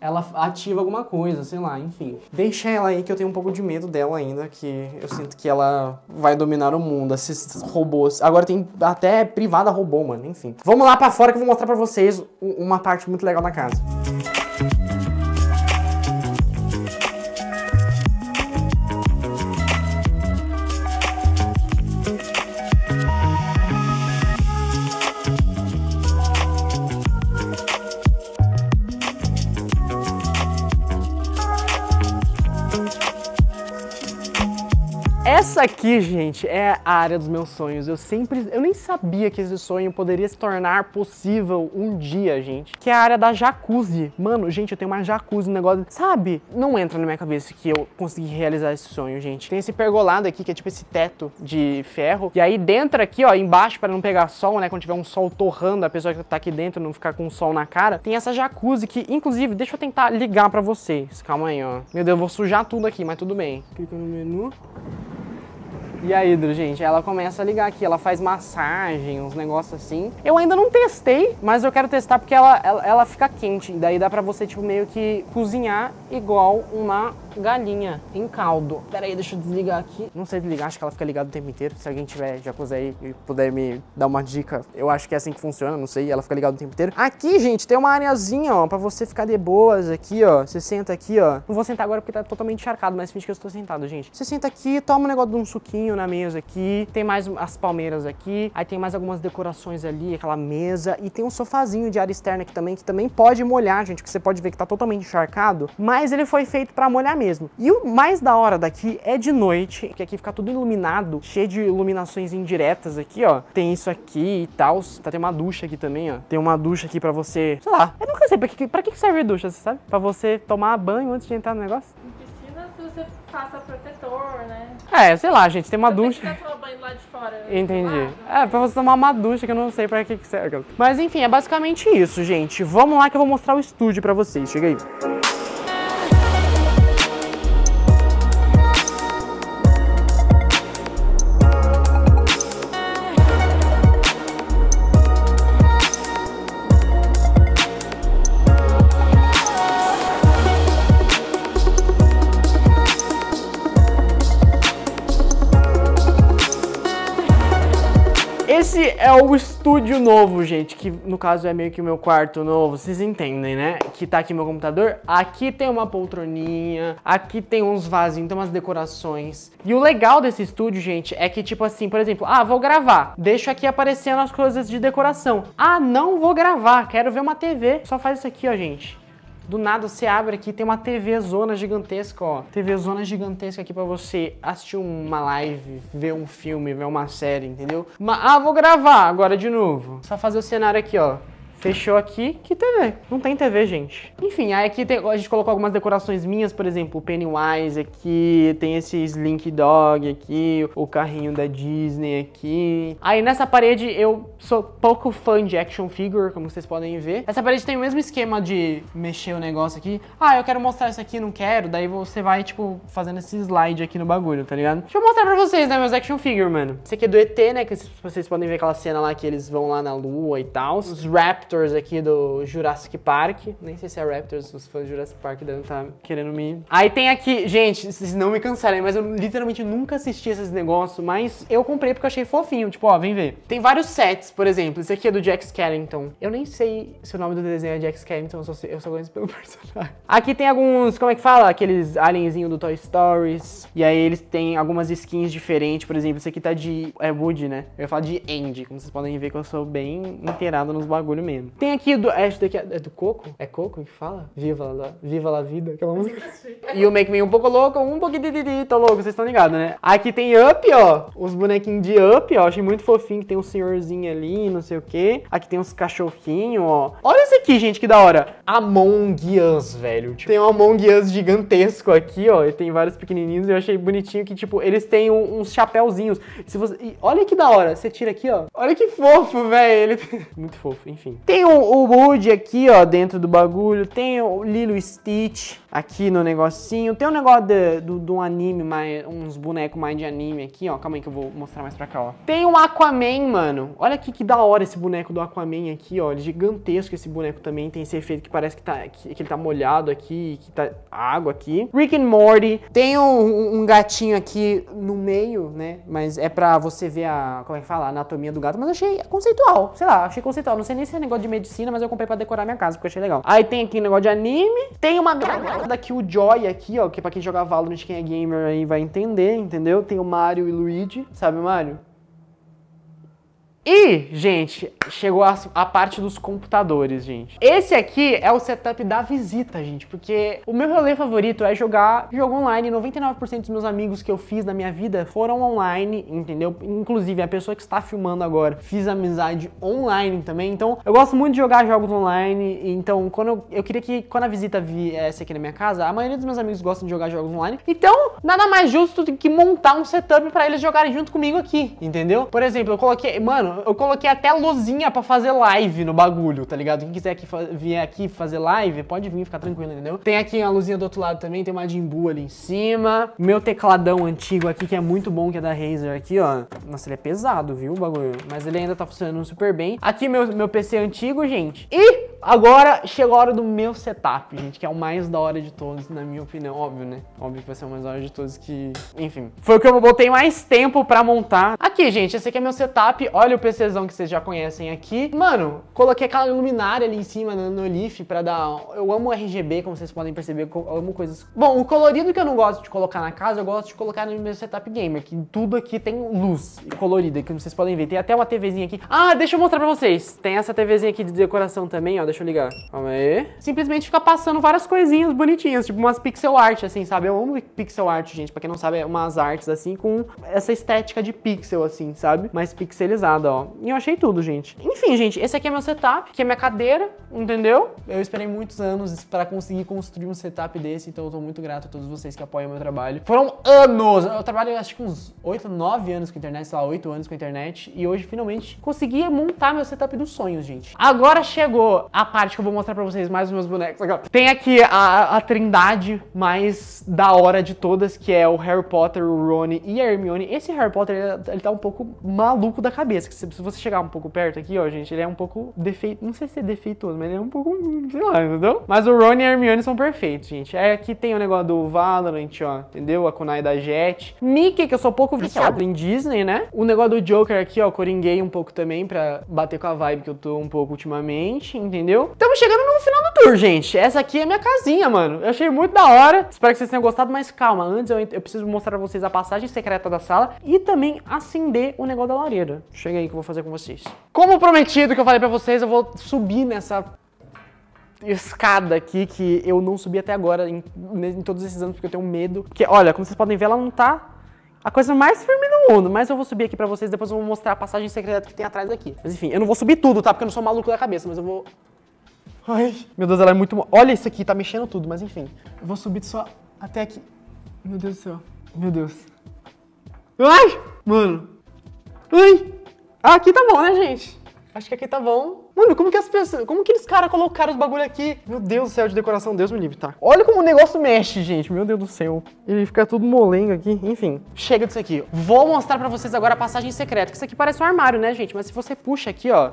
ela ativa alguma coisa, sei lá, enfim. Deixa ela aí que eu tenho um pouco de medo dela ainda, que eu sinto que ela vai dominar o mundo, esses robôs. Agora tem até privada robô, mano, enfim. Vamos lá pra fora que eu vou mostrar pra vocês uma parte muito legal da casa. Música Essa aqui, gente, é a área dos meus sonhos. Eu sempre, eu nem sabia que esse sonho poderia se tornar possível um dia, gente. Que é a área da jacuzzi. Mano, gente, eu tenho uma jacuzzi, um negócio, sabe? Não entra na minha cabeça que eu consegui realizar esse sonho, gente. Tem esse pergolado aqui, que é tipo esse teto de ferro. E aí dentro aqui, ó, embaixo, para não pegar sol, né? Quando tiver um sol torrando, a pessoa que tá aqui dentro não ficar com sol na cara. Tem essa jacuzzi que, inclusive, deixa eu tentar ligar pra vocês. Calma aí, ó. Meu Deus, eu vou sujar tudo aqui, mas tudo bem. Clica no menu. E a hidro, gente, ela começa a ligar aqui, ela faz massagem, uns negócios assim. Eu ainda não testei, mas eu quero testar porque ela, ela, ela fica quente. Daí dá pra você, tipo, meio que cozinhar igual uma galinha em caldo. Pera aí, deixa eu desligar aqui. Não sei desligar, acho que ela fica ligada o tempo inteiro. Se alguém tiver jacuzzi aí e puder me dar uma dica, eu acho que é assim que funciona, não sei, ela fica ligada o tempo inteiro. Aqui, gente, tem uma areazinha, ó, pra você ficar de boas aqui, ó. Você senta aqui, ó. Não vou sentar agora porque tá totalmente encharcado, mas finge que eu estou sentado, gente. Você senta aqui, toma um negócio de um suquinho, vinho na mesa aqui, tem mais as palmeiras aqui, aí tem mais algumas decorações ali, aquela mesa, e tem um sofazinho de área externa aqui também, que também pode molhar, gente, que você pode ver que tá totalmente encharcado, mas ele foi feito para molhar mesmo. E o mais da hora daqui é de noite, que aqui fica tudo iluminado, cheio de iluminações indiretas aqui, ó. Tem isso aqui e tal, tá, tem uma ducha aqui também, ó. Tem uma ducha aqui para você, sei lá, eu nunca sei, pra que, pra que serve ducha, você sabe? Pra você tomar banho antes de entrar no negócio? você passa protetor, né? É, sei lá, gente, tem uma você ducha. Tem que tomar banho lá de fora. Né? Entendi. É, pra você tomar uma ducha que eu não sei pra que, que serve. Mas enfim, é basicamente isso, gente. Vamos lá que eu vou mostrar o estúdio pra vocês. Chega aí. é o estúdio novo, gente, que no caso é meio que o meu quarto novo, vocês entendem, né? Que tá aqui meu computador. Aqui tem uma poltroninha, aqui tem uns vasinhos, tem umas decorações. E o legal desse estúdio, gente, é que tipo assim, por exemplo, ah, vou gravar. Deixo aqui aparecendo as coisas de decoração. Ah, não vou gravar, quero ver uma TV. Só faz isso aqui, ó, gente do nada você abre aqui, tem uma TV zona gigantesca, ó. TV zona gigantesca aqui pra você assistir uma live, ver um filme, ver uma série, entendeu? ah, vou gravar agora de novo. Só fazer o cenário aqui, ó. Fechou aqui, que TV? Não tem TV, gente. Enfim, aí aqui tem, a gente colocou algumas decorações minhas, por exemplo, o Pennywise aqui, tem esse Slink Dog aqui, o carrinho da Disney aqui. Aí nessa parede eu sou pouco fã de action figure, como vocês podem ver. Essa parede tem o mesmo esquema de mexer o negócio aqui. Ah, eu quero mostrar isso aqui, não quero. Daí você vai, tipo, fazendo esse slide aqui no bagulho, tá ligado? Deixa eu mostrar pra vocês, né, meus action figure, mano. Esse aqui é do ET, né, que vocês podem ver aquela cena lá que eles vão lá na lua e tal. Os rap Raptors aqui do Jurassic Park. Nem sei se é Raptors, os fãs de Jurassic Park devem estar tá querendo me. Aí tem aqui, gente, vocês não me cancelem, mas eu literalmente nunca assisti esses negócios, mas eu comprei porque eu achei fofinho. Tipo, ó, vem ver. Tem vários sets, por exemplo. Esse aqui é do Jack Skellington. Eu nem sei se o nome do desenho é Jack Skellington, eu só, conheço pelo <laughs> personagem. Aqui tem alguns, como é que fala? Aqueles alienzinho do Toy Stories. E aí eles têm algumas skins diferentes, por exemplo, esse aqui tá de. É Woody, né? Eu ia falar de Andy, como vocês podem ver que eu sou bem inteirado nos bagulho mesmo. Tem aqui do. É, Esta daqui é, é do Coco? É Coco que fala? Viva la, Viva la Vida, aquela música. É e o Make Me um pouco louco, um pouquinho de, tá louco, vocês estão ligados, né? Aqui tem Up, ó. Os bonequinhos de Up, ó. Achei muito fofinho que tem um senhorzinho ali, não sei o quê. Aqui tem uns cachorrinhos, ó. Olha isso aqui, gente, que da hora. Among Us, velho. Tipo, tem um Among Us gigantesco aqui, ó. E tem vários pequenininhos. Eu achei bonitinho que, tipo, eles têm um, uns chapéuzinhos. Se você... E olha que da hora. Você tira aqui, ó. Olha que fofo, velho. Ele... <laughs> muito fofo, enfim. Tem o, o Woody aqui, ó, dentro do bagulho. Tem o Lilo Stitch aqui no negocinho. Tem um negócio de, do, do anime, mais, uns bonecos mais de anime aqui, ó. Calma aí que eu vou mostrar mais pra cá, ó. Tem o um Aquaman, mano. Olha aqui que da hora esse boneco do Aquaman aqui, ó. É gigantesco esse boneco também. Tem esse efeito que parece que, tá, que, que ele tá molhado aqui, que tá água aqui. Rick and Morty. Tem um, um gatinho aqui no meio, né? Mas é pra você ver a, como é que fala, a anatomia do gato. Mas achei conceitual, sei lá, achei conceitual. Não sei nem se é negócio negócio de medicina, mas eu comprei pra decorar minha casa, porque eu achei legal. Aí tem aqui um negócio de anime. Tem uma daqui, o Joy aqui, ó, que é pra quem jogar Valorant, quem é gamer aí vai entender, entendeu? Tem o Mario e o Luigi. Sabe o Mario? E, gente, chegou a, a, parte dos computadores, gente. Esse aqui é o setup da visita, gente, porque o meu rolê favorito é jogar jogo online. 99% dos meus amigos que eu fiz na minha vida foram online, entendeu? Inclusive, a pessoa que está filmando agora fiz amizade online também. Então, eu gosto muito de jogar jogos online. Então, quando eu, eu queria que quando a visita viesse aqui na minha casa, a maioria dos meus amigos gostam de jogar jogos online. Então, nada mais justo do que montar um setup para eles jogarem junto comigo aqui, entendeu? Por exemplo, eu coloquei, mano, eu coloquei até luzinha para fazer live no bagulho, tá ligado? Quem quiser aqui, vir aqui fazer live, pode vir, ficar tranquilo, entendeu? Tem aqui a luzinha do outro lado também, tem uma Jimbo ali em cima. Meu tecladão antigo aqui, que é muito bom, que é da Razer aqui, ó. Nossa, ele é pesado, viu, o bagulho? Mas ele ainda tá funcionando super bem. Aqui meu, meu PC antigo, gente. E agora chegou a hora do meu setup, gente, que é o mais da hora de todos, na minha opinião. Óbvio, né? Óbvio que vai ser o mais da hora de todos que... Enfim, foi o que eu botei mais tempo pra montar. Aqui, gente, esse aqui é meu setup. Olha o PCzão que vocês já conhecem aqui. Mano, coloquei aquela luminária ali em cima no, no Leaf pra dar... Eu amo RGB, como vocês podem perceber, eu amo coisas... Bom, o colorido que eu não gosto de colocar na casa, eu gosto de colocar no meu setup gamer, que tudo aqui tem luz colorida, que vocês podem ver. Tem até uma TVzinha aqui. Ah, deixa eu mostrar pra vocês. Tem essa TVzinha aqui de decoração também, ó, deixa eu ligar. Calma aí. Simplesmente fica passando várias coisinhas bonitinhas, tipo umas pixel art, assim, sabe? Eu amo pixel art, gente, pra quem não sabe, é umas artes assim, com essa estética de pixel, assim, sabe? Mais pixelizada, ó. E eu achei tudo, gente. Enfim, gente, esse aqui é meu setup, que é minha cadeira, entendeu? Eu esperei muitos anos para conseguir construir um setup desse, então eu tô muito grato a todos vocês que apoiam meu trabalho. Foram anos! Eu trabalho acho que uns 8, 9 anos com internet, sei lá, 8 anos com internet, e hoje finalmente consegui montar meu setup dos sonhos, gente. Agora chegou a parte que eu vou mostrar para vocês mais os meus bonecos. Tem aqui a, a trindade mais da hora de todas, que é o Harry Potter, o Rony e a Hermione. Esse Harry Potter, ele, tá, ele tá um pouco maluco da cabeça, que se você chegar um pouco perto aqui, ó, gente, ele é um pouco defeito, não sei se é defeituoso, mas ele é um pouco, sei lá, entendeu? Mas o Ron e a Hermione são perfeitos, gente. é aqui tem o negócio do Valorant, ó, entendeu? A Kunai da Jet. Mickey, que eu sou pouco viciado em Disney, né? O negócio do Joker aqui, ó, coringuei um pouco também pra bater com a vibe que eu tô um pouco ultimamente, entendeu? Estamos chegando no final do tour, gente. Essa aqui é minha casinha, mano. Eu achei muito da hora. Espero que vocês tenham gostado, mas calma, antes eu, eu preciso mostrar pra vocês a passagem secreta da sala e também acender o negócio da lareira. Chega aí que eu vou fazer com vocês. Como prometido que eu falei pra vocês, eu vou subir nessa escada aqui que eu não subi até agora em, em todos esses anos porque eu tenho medo. Porque, olha, como vocês podem ver, ela não tá a coisa mais firme do mundo, mas eu vou subir aqui pra vocês, depois eu vou mostrar a passagem secreta que tem atrás daqui. Mas enfim, eu não vou subir tudo, tá? Porque eu não sou maluco da cabeça, mas eu vou... Ai, meu Deus, ela é muito... Olha isso aqui, tá mexendo tudo, mas enfim. Eu vou subir só até aqui. Meu Deus do céu. Meu Deus. Ai! Mano. Ai! Ah, aqui tá bom, né, gente? Acho que aqui tá bom. Mano, como que as pessoas. Como que eles caras colocaram os bagulho aqui? Meu Deus do céu, de decoração, Deus me livre, tá? Olha como o negócio mexe, gente. Meu Deus do céu. Ele fica tudo molengo aqui. Enfim, chega disso aqui. Vou mostrar pra vocês agora a passagem secreta. Isso aqui parece um armário, né, gente? Mas se você puxa aqui, ó.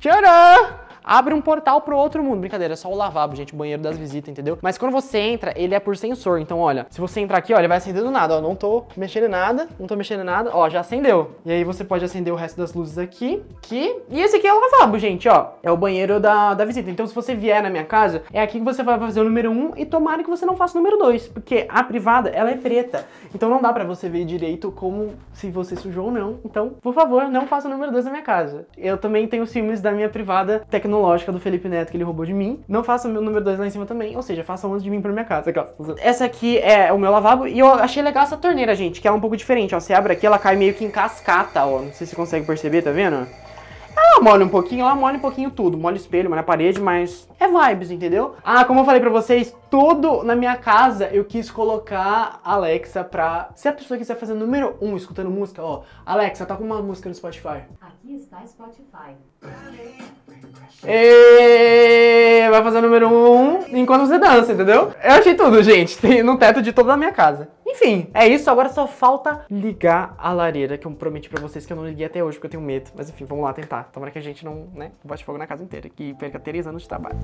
Tcharam! abre um portal pro outro mundo. Brincadeira, é só o lavabo, gente, o banheiro das visitas, entendeu? Mas quando você entra, ele é por sensor. Então, olha, se você entrar aqui, ó, ele vai acender do nada, ó. Não tô mexendo em nada, não tô mexendo em nada. Ó, já acendeu. E aí você pode acender o resto das luzes aqui, que... E esse aqui é o lavabo, gente, ó. É o banheiro da, da visita. Então, se você vier na minha casa, é aqui que você vai fazer o número 1 um, e tomara que você não faça o número 2, porque a privada, ela é preta. Então, não dá pra você ver direito como se você sujou ou não. Então, por favor, não faça o número 2 na minha casa. Eu também tenho ciúmes da minha privada tecnológica lógica do Felipe Neto que ele roubou de mim. Não faça o meu número 2 lá em cima também, ou seja, faça antes de mim pra minha casa. Essa aqui é o meu lavabo e eu achei legal essa torneira, gente, que é um pouco diferente, ó. Você abre aqui, ela cai meio que em cascata, ó. Não sei se você consegue perceber, tá vendo? Ela molha um pouquinho, ela molha um pouquinho tudo. Molha o espelho, molha a parede, mas é vibes, entendeu? Ah, como eu falei pra vocês, tudo na minha casa eu quis colocar Alexa pra... Se a pessoa quiser fazer número um escutando música, ó. Alexa, toca uma música no Spotify. Aqui está Spotify. E... Vai fazer o número 1 um enquanto você dança, entendeu? Eu achei tudo, gente. <laughs> Tem no teto de toda a minha casa. Enfim, é isso. Agora só falta ligar a lareira, que eu prometi pra vocês que eu não liguei até hoje, porque eu tenho medo. Mas enfim, vamos lá tentar. Tomara que a gente não, né, bote fogo na casa inteira, que perca três anos de trabalho.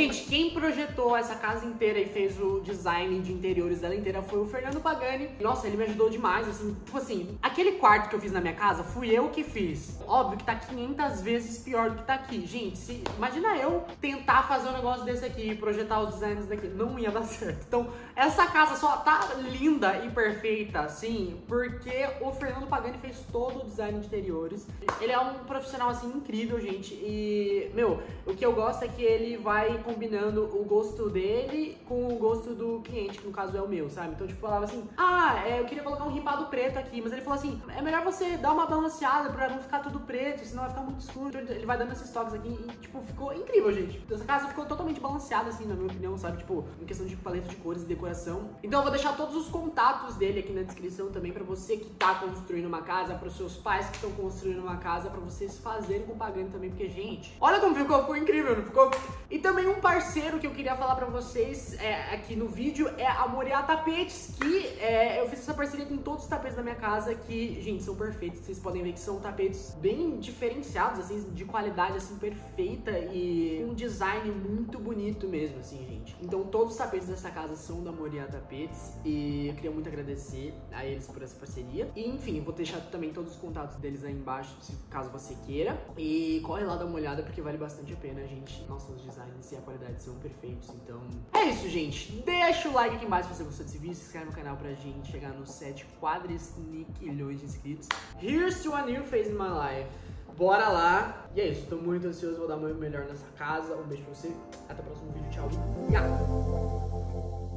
Gente, quem projetou essa casa inteira e fez o design de interiores dela inteira foi o Fernando Pagani. Nossa, ele me ajudou demais, assim, tipo assim, aquele quarto que eu fiz na minha casa, fui eu que fiz. Óbvio que tá 500 vezes pior do que tá aqui. Gente, se, imagina eu tentar fazer um negócio desse aqui, projetar os designs daqui, não ia dar <laughs> certo. Então, essa casa só tá linda e perfeita, assim, porque o Fernando Pagani fez todo o design de interiores. Ele é um profissional, assim, incrível, gente, e, meu, o que eu gosto é que ele vai combinando o gosto dele com o gosto do cliente, que no caso é o meu, sabe? Então, tipo, falava assim, ah, é, eu queria colocar um ripado preto aqui, mas ele falou assim, é melhor você dar uma balanceada pra não ficar tudo preto, senão vai ficar muito escuro. Então, ele vai dando esses toques aqui e, tipo, ficou incrível, gente. Então, essa casa ficou totalmente balanceada, assim, na minha opinião, sabe? Tipo, em questão de paleta de cores e decoração. Então, eu vou deixar todos os contatos dele aqui na descrição também pra você que tá construindo uma casa, pros seus pais que estão construindo uma casa, pra vocês fazerem propaganda também, porque, gente, olha como ficou, ficou incrível, não ficou? E também um parceiro que eu queria falar pra vocês é, aqui no vídeo é a Moriá Tapetes, que é, eu fiz essa parceria com todos os tapetes da minha casa, que, gente, são perfeitos. Vocês podem ver que são tapetes bem diferenciados, assim, de qualidade, assim, perfeita e um design muito bonito mesmo, assim, gente. Então, todos os tapetes dessa casa são da Moriá Tapetes e eu queria muito agradecer a eles por essa parceria. E, enfim, vou deixar também todos os contatos deles aí embaixo, se caso você queira. E corre lá, dá uma olhada, porque vale bastante a pena, gente. Nossa, os designs e a a qualidade são perfeitos, então... É isso, gente. Deixa o like aqui embaixo se você gostou desse vídeo, se inscreve no canal pra gente chegar nos 7 quadrisniquilhões de inscritos. Here's to a new phase in my life. Bora lá. E é isso, tô muito ansioso, vou dar o meu melhor nessa casa. Um beijo pra você, até o próximo vídeo, tchau. Yeah.